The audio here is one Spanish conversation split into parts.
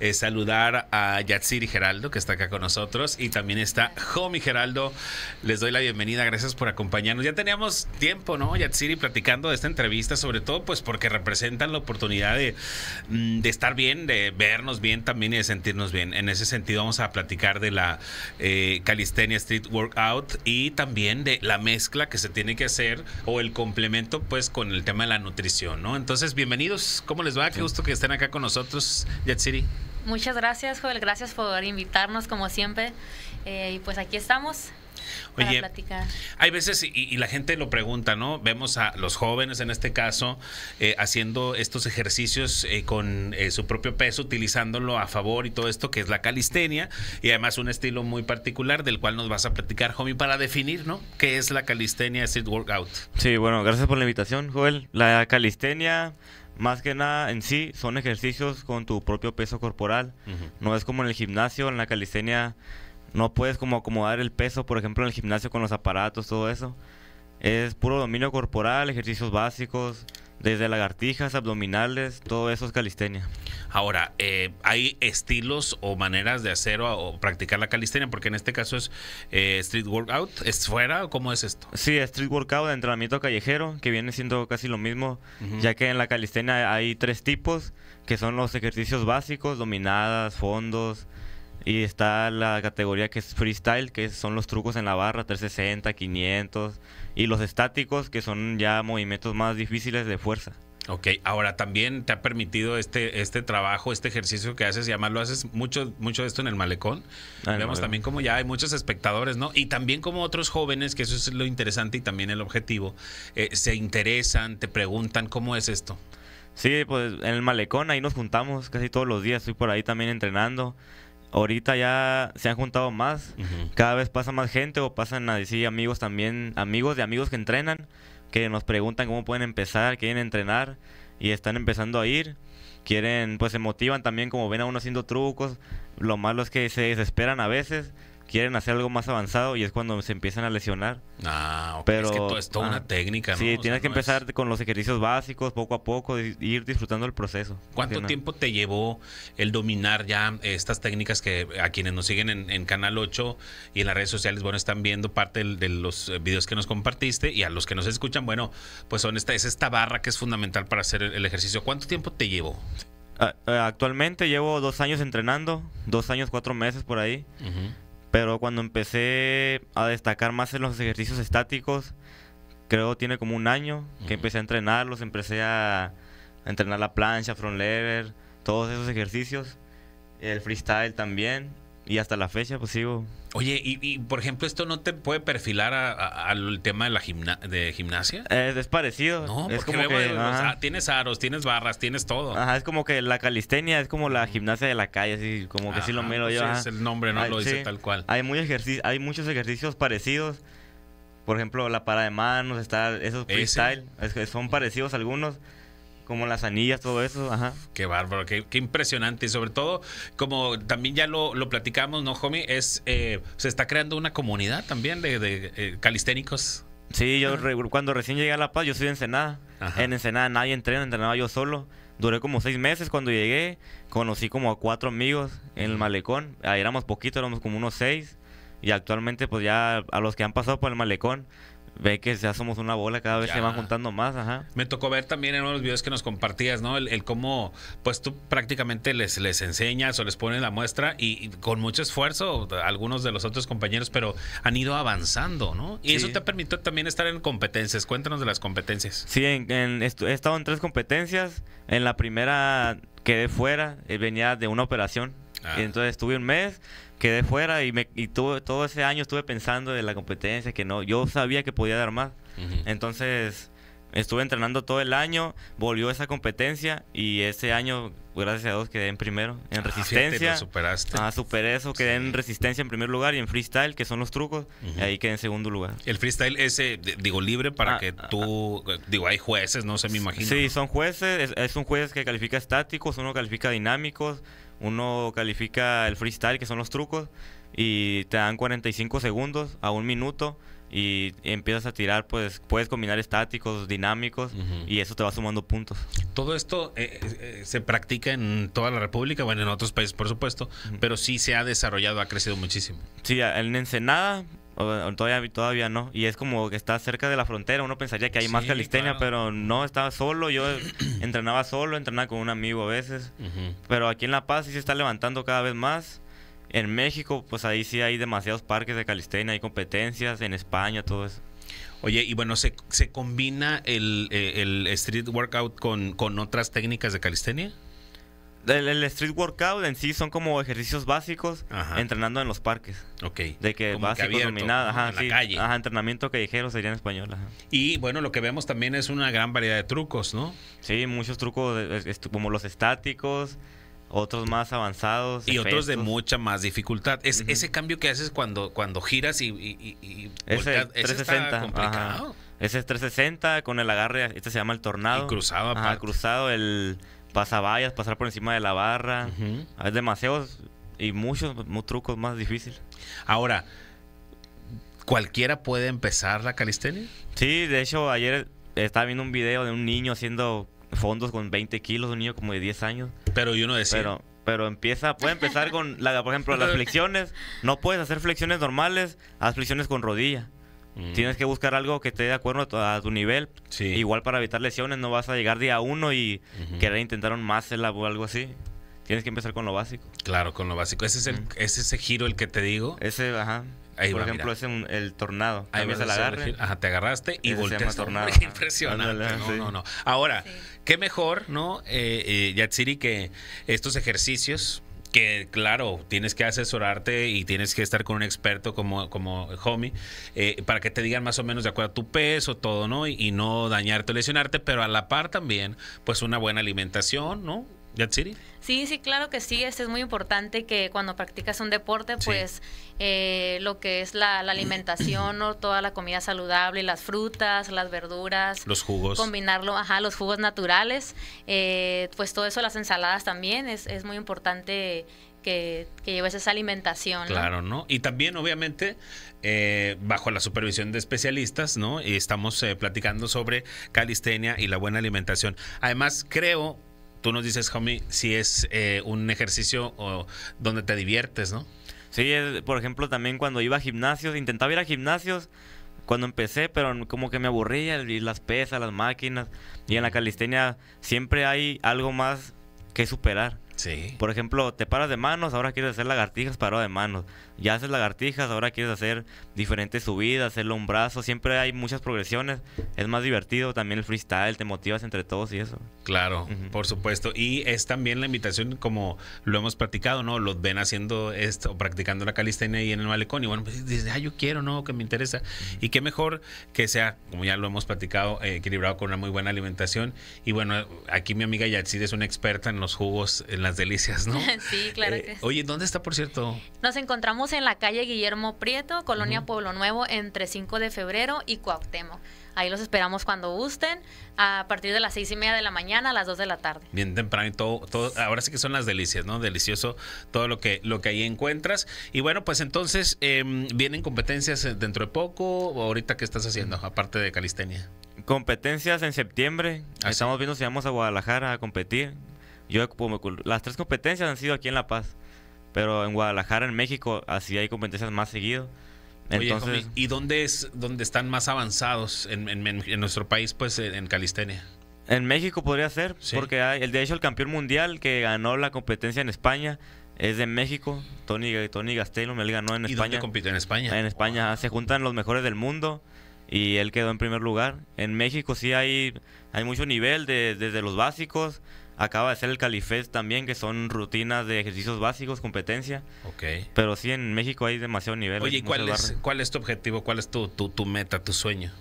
Eh, saludar a Yatsiri Geraldo, que está acá con nosotros, y también está Homie Geraldo. Les doy la bienvenida, gracias por acompañarnos. Ya teníamos tiempo, ¿no, Yatsiri, platicando de esta entrevista, sobre todo pues porque representan la oportunidad de, mm, estar bien, de vernos bien también y de sentirnos bien. En ese sentido vamos a platicar de la eh, Calistenia Street Workout y también de la mezcla que se tiene que hacer o el complemento pues con el tema de la nutrición, ¿no? Entonces, bienvenidos, ¿cómo les va? Qué gusto que estén acá con nosotros, Yatsiri. Muchas gracias, Joel. Gracias por invitarnos, como siempre. Eh, y pues aquí estamos. Para platicar. hay veces, y, la gente lo pregunta, ¿no? Vemos a los jóvenes en este caso eh, haciendo estos ejercicios eh, con su propio peso, utilizándolo a favor y todo esto, que es la calistenia, y además un estilo muy particular del cual nos vas a platicar, Homie, para definir, ¿no? ¿Qué es la calistenia este Workout? Sí, bueno, gracias por la invitación, Joel. La calistenia más que nada en sí son ejercicios con tu propio peso corporal. No es como en el gimnasio, en la calistenia no puedes como acomodar el peso, por ejemplo, en el gimnasio con los aparatos, todo eso. Es puro dominio corporal, ejercicios básicos, desde lagartijas, abdominales, todo eso es calistenia. Ahora, eh, ¿hay estilos o maneras de hacer o, practicar la calistenia? Porque en este caso es eh, street workout, ¿es fuera o cómo es esto? Sí, street workout, entrenamiento callejero, que viene siendo casi lo mismo, ya que en la calistenia hay tres tipos, que son los ejercicios básicos, dominadas, fondos, y está la categoría que es freestyle, que son los trucos en la barra, 360, 500. Y los estáticos, que son ya movimientos más difíciles de fuerza. Ok, ahora también te ha permitido este, este trabajo, este ejercicio que haces, y además lo haces mucho, mucho de esto en el malecón. Vemos ah, también como ya hay muchos espectadores, ¿no? Y también como otros jóvenes, que eso es lo interesante y también el objetivo, eh, se interesan, te preguntan cómo es esto. Sí, pues en el malecón ahí nos juntamos casi todos los días, estoy por ahí también entrenando ahorita ya se han juntado más, cada vez pasa más gente o pasan a decir amigos también, amigos de amigos que entrenan, que nos preguntan cómo pueden empezar, quieren entrenar y están empezando a ir, quieren, pues se motivan también como ven a uno haciendo trucos, lo malo es que se desesperan a veces, quieren hacer algo más avanzado y es cuando se empiezan a lesionar. Ah, pero es que todo es toda una ah, técnica, ¿no? Sí, tienes que empezar con los ejercicios básicos, poco a poco, ir disfrutando el proceso. ¿Cuánto tiempo te llevó el dominar ya estas técnicas que a quienes nos siguen en, Canal 8 y en las redes sociales, bueno, están viendo parte de, los videos que nos compartiste y a los que nos escuchan, bueno, pues son esta, es esta barra que es fundamental para hacer el, ejercicio. ¿Cuánto tiempo te llevó? actualmente llevo dos años entrenando, dos años, cuatro meses por ahí. Ajá. Pero cuando empecé a destacar más en los ejercicios estáticos, creo tiene como un año que empecé a entrenarlos, empecé a entrenar la plancha, front lever, todos esos ejercicios, el freestyle también. Y hasta la fecha, pues sigo. Oye, y, por ejemplo, ¿esto no te puede perfilar al tema de la de gimnasia? Eh, es parecido. No, es como tienes aros, tienes barras, tienes todo. Ajá, es como que la calistenia es como la gimnasia de la calle, así como que sí lo miro pues yo. Sí, es el nombre, no lo dice tal cual. Hay, muy hay muchos ejercicios parecidos. Por ejemplo, la para de manos, está esos freestyle, es, son parecidos algunos como las anillas, todo eso, ajá. Qué bárbaro, qué, impresionante. Y sobre todo, como también ya lo, platicamos, ¿no, homie? Es, eh, se está creando una comunidad también de, eh, calisténicos. Sí, yo cuando recién llegué a La Paz, yo soy de Ensenada. En Ensenada nadie entrena, entrenaba yo solo. Duré como seis meses cuando llegué. Conocí como a cuatro amigos en el malecón. Ahí éramos poquitos, éramos como unos seis. Y actualmente, pues ya a los que han pasado por el malecón, ve que ya somos una bola, cada vez se van juntando más, Me tocó ver también en uno de los videos que nos compartías, ¿no? El, cómo, pues tú prácticamente les, les enseñas o les pones la muestra y, con mucho esfuerzo, algunos de los otros compañeros, pero han ido avanzando, ¿no? Y eso te permitió también estar en competencias. Cuéntanos de las competencias. Sí, en, he estado en tres competencias. En la primera quedé fuera, eh, venía de una operación. Ah. Y entonces estuve un mes quedé fuera y, me, y tuve, todo ese año estuve pensando en la competencia, que no, yo sabía que podía dar más. Entonces estuve entrenando todo el año, volvió esa competencia y ese año, gracias a Dios, quedé en primero, en ah, resistencia. superaste. Ah, superé eso, quedé en resistencia en primer lugar y en freestyle, que son los trucos, y ahí quedé en segundo lugar. El freestyle ese eh, digo, libre para ah, que ah, tú, digo, hay jueces, no sé, me imagino. Sí, son jueces, es, es, un juez que califica estáticos, uno califica dinámicos, uno califica el freestyle, que son los trucos, y te dan 45 segundos a un minuto y empiezas a tirar, pues puedes combinar estáticos, dinámicos y eso te va sumando puntos. Todo esto eh, eh, se practica en toda la República, bueno, en otros países por supuesto, pero sí se ha desarrollado, ha crecido muchísimo. Sí, en Ensenada todavía, todavía no. Y es como que está cerca de la frontera. Uno pensaría que hay más calistenia, pero no, estaba solo. Yo entrenaba solo, entrenaba con un amigo a veces. Pero aquí en La Paz sí se está levantando cada vez más. En México, pues ahí sí hay demasiados parques de calistenia, hay competencias. En España, todo eso. Oye, y bueno, ¿se, se combina el, eh, el, street workout con, con otras técnicas de calistenia? El, street workout en sí son como ejercicios básicos entrenando en los parques. Ok. De que como básico que ajá, la Ajá, entrenamiento dijeron sería en español. Y bueno, lo que vemos también es una gran variedad de trucos, ¿no? Sí, muchos trucos como los estáticos, otros más avanzados. Y otros de mucha más dificultad. Es ese cambio que haces cuando, cuando giras y... ese, es 360. complicado. Ese es 360 con el agarre, este se llama el tornado. Y cruzado. Ajá, cruzado, el pasa vallas, pasar por encima de la barra. es demasiado Hay demasiados y muchos, trucos más difíciles. Ahora, ¿cualquiera puede empezar la calistenia? Sí, de hecho, ayer estaba viendo un video de un niño haciendo fondos con 20 kilos, un niño como de 10 años. Pero yo no decía. Pero, pero empieza, puede empezar con, la, por ejemplo, las flexiones. No puedes hacer flexiones normales, haz flexiones con rodilla. Tienes que buscar algo que esté de acuerdo a tu, nivel. Igual para evitar lesiones, no vas a llegar día uno y querer intentar un máster o algo así. Tienes que empezar con lo básico. Claro, con lo básico. Ese es, el, ese giro el que te digo. Ese, ajá. Por ejemplo, ese es el tornado. Ahí me agarre. Ajá, te agarraste y volteaste. tornado. Impresionante. no, no, no. Ahora, qué mejor, ¿no? Eh, eh, Yatsiri, que estos ejercicios que claro, tienes que asesorarte y tienes que estar con un experto como, como homie eh, para que te digan más o menos de acuerdo a tu peso, todo, ¿no? Y, y no dañarte o lesionarte, pero a la par también, pues una buena alimentación, ¿no? Sí, sí, claro que sí. Este es muy importante que cuando practicas un deporte, pues eh, lo que es la, alimentación, o toda la comida saludable, las frutas, las verduras. Los jugos. Combinarlo, ajá, los jugos naturales. Eh, pues todo eso, las ensaladas también, es, es muy importante que, lleves esa alimentación. Claro, ¿no? Y también, obviamente, eh, bajo la supervisión de especialistas, ¿no? Y estamos platicando sobre calistenia y la buena alimentación. Además, creo tú nos dices, homie, si es eh, un ejercicio o donde te diviertes, ¿no? Sí, por ejemplo, también cuando iba a gimnasios, intentaba ir a gimnasios cuando empecé, pero como que me aburría las pesas, las máquinas. Y en la calistenia siempre hay algo más que superar. Sí. Por ejemplo, te paras de manos, ahora quieres hacer lagartijas parado de manos. Ya haces lagartijas, ahora quieres hacer diferentes subidas, hacerlo un brazo. Siempre hay muchas progresiones. Es más divertido también el freestyle, te motivas entre todos y eso. Claro, por supuesto. Y es también la invitación, como lo hemos practicado, ¿no? Los ven haciendo esto, practicando la calistenia ahí en el malecón. Y bueno, pues dices, ah, yo quiero, ¿no? Que me interesa. Y qué mejor que sea, como ya lo hemos practicado, eh, equilibrado con una muy buena alimentación. Y bueno, aquí mi amiga Yatsid es una experta en los jugos, en la delicias, ¿no? sí, claro eh, que sí. Oye, ¿dónde está, por cierto? Nos encontramos en la calle Guillermo Prieto, Colonia Pueblo Nuevo, entre 5 de febrero y Cuauhtémoc. Ahí los esperamos cuando gusten, a partir de las seis y media de la mañana a las 2 de la tarde. Bien temprano, todo, todo, ahora sí que son las delicias, ¿no? Delicioso todo lo que, lo que ahí encuentras. Y bueno, pues entonces, em, ¿vienen competencias eh, dentro de poco o ahorita qué estás haciendo, aparte de calistenia? Competencias en septiembre. Ah, Estamos viendo si vamos a Guadalajara a competir. Yo Las tres competencias han sido aquí en La Paz, pero en Guadalajara, en México, así hay competencias más seguido. Entonces, ¿y dónde es donde están más avanzados en, nuestro país, pues en, calistenia? En México podría ser, porque el de hecho el campeón mundial que ganó la competencia en España es de México, Tony, Tony Gastelum, él ganó en España. ¿Y en España? En España, ah, se juntan los mejores del mundo y él quedó en primer lugar. En México sí hay, hay mucho nivel, desde los básicos Acaba de ser el califés también, que son rutinas de ejercicios básicos, competencia. Ok. Pero sí, en México hay demasiado nivel. Oye, ¿y cuál es, cuál es tu objetivo? ¿Cuál es tu, meta, tu sueño?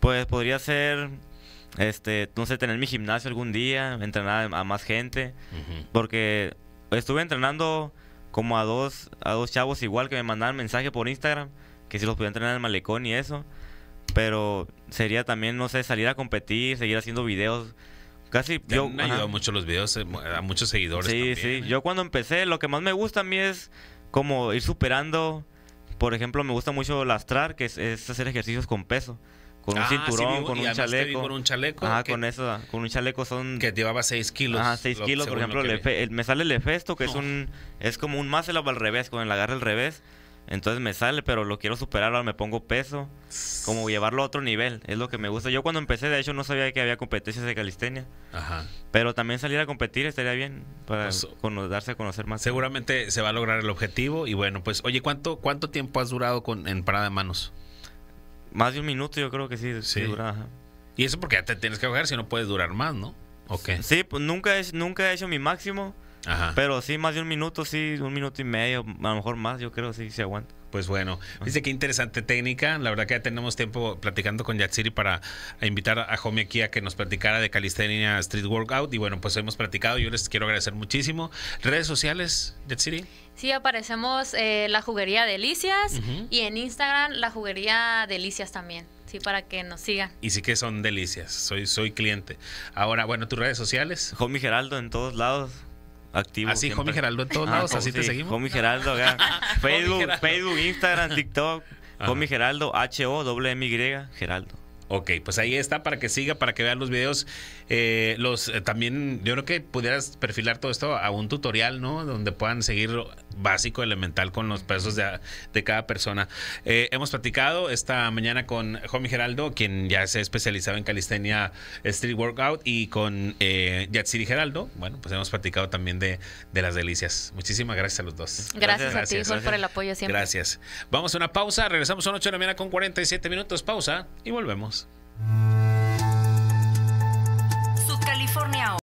Pues podría ser este, no sé, tener mi gimnasio algún día, entrenar a más gente, porque estuve entrenando como a dos, a dos chavos igual que me mandaban mensaje por Instagram, que si los podía entrenar en el malecón y eso, pero sería también, no sé, salir a competir, seguir haciendo videos Casi yo. Me han ayudado mucho los videos, eh, a muchos seguidores. Sí, también, sí. Eh. Yo cuando empecé, lo que más me gusta a mí es como ir superando. Por ejemplo, me gusta mucho lastrar, que es, hacer ejercicios con peso con un ah, cinturón, con, un chaleco. con un chaleco. Ajá, con eso, con un chaleco son... Que llevaba 6 kilos. Ajá, 6 kilos, por ejemplo, me sale el efesto, que es un es como un muscle al revés, con el agarre al revés. Entonces me sale, pero lo quiero superar, ahora me pongo peso, como llevarlo a otro nivel, es lo que me gusta. Yo cuando empecé, de hecho, no sabía que había competencias de calistenia. Ajá. Pero también salir a competir estaría bien para pues, darse a conocer más. Seguramente se va a lograr el objetivo y bueno, pues oye, ¿cuánto cuánto tiempo has durado con, en parada de manos? Más de un minuto, yo creo que sí, sí. Y eso porque ya te tienes que bajar si no puedes durar más, ¿no? Okay. Sí, pues nunca nunca he hecho mi máximo. Pero sí, más de un minuto, sí, un minuto y medio, a lo mejor más, yo creo, sí, se aguanta. Pues bueno, dice qué interesante técnica. La verdad que ya tenemos tiempo platicando con City para invitar a Homie aquí a que nos platicara de Calistenia Street Workout. Y bueno, pues hemos platicado. Yo les quiero agradecer muchísimo. ¿Redes sociales, City Sí, aparecemos eh, La Juguería Delicias y en Instagram La Juguería Delicias también. Sí, para que nos sigan. Y sí que son delicias. Soy, soy cliente. Ahora, bueno, tus redes sociales. Homie Geraldo en todos lados activo. Así, siempre. Geraldo en todos lados, así te seguimos. Homie Geraldo, acá. Facebook, Facebook, Instagram, TikTok. Ajá. Geraldo, H-O-W-M-Y, Geraldo. Ok, pues ahí está para que siga, para que vean los videos. Eh, los eh, también, yo creo que pudieras perfilar todo esto a un tutorial, ¿no? Donde puedan seguir básico, elemental con los pesos de, cada persona. Eh, hemos platicado esta mañana con Jomi Geraldo, quien ya se ha especializado en calistenia Street Workout, y con eh, Yatsiri Geraldo. Bueno, pues hemos platicado también de, de las delicias. Muchísimas gracias a los dos. Gracias, a ti, por el apoyo siempre. Gracias. Vamos a una pausa, regresamos a 8 de la mañana con 47 minutos, pausa y volvemos. California.